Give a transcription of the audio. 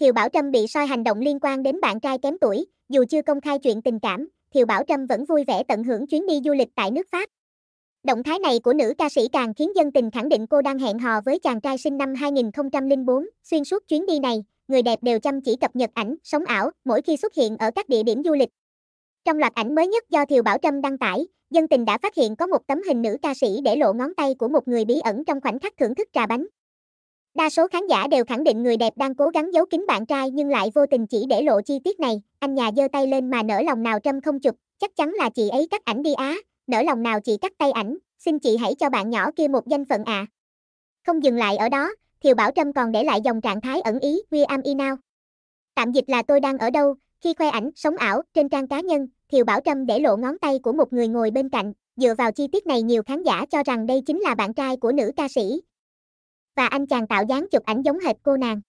Thiều Bảo Trâm bị soi hành động liên quan đến bạn trai kém tuổi, dù chưa công khai chuyện tình cảm, Thiều Bảo Trâm vẫn vui vẻ tận hưởng chuyến đi du lịch tại nước Pháp. Động thái này của nữ ca sĩ càng khiến dân tình khẳng định cô đang hẹn hò với chàng trai sinh năm 2004. Xuyên suốt chuyến đi này, người đẹp đều chăm chỉ cập nhật ảnh, sống ảo, mỗi khi xuất hiện ở các địa điểm du lịch. Trong loạt ảnh mới nhất do Thiều Bảo Trâm đăng tải, dân tình đã phát hiện có một tấm hình nữ ca sĩ để lộ ngón tay của một người bí ẩn trong khoảnh khắc thưởng thức trà bánh. Đa số khán giả đều khẳng định người đẹp đang cố gắng giấu kín bạn trai nhưng lại vô tình chỉ để lộ chi tiết này. Anh nhà giơ tay lên mà nở lòng nào Trâm không chụp, chắc chắn là chị ấy cắt ảnh đi á, nở lòng nào chị cắt tay ảnh, xin chị hãy cho bạn nhỏ kia một danh phận ạ. À. Không dừng lại ở đó, Thiều Bảo Trâm còn để lại dòng trạng thái ẩn ý We am in now. Tạm dịch là tôi đang ở đâu, khi khoe ảnh sống ảo trên trang cá nhân, Thiều Bảo Trâm để lộ ngón tay của một người ngồi bên cạnh. Dựa vào chi tiết này nhiều khán giả cho rằng đây chính là bạn trai của nữ ca sĩ, và anh chàng tạo dáng chụp ảnh giống hệt cô nàng.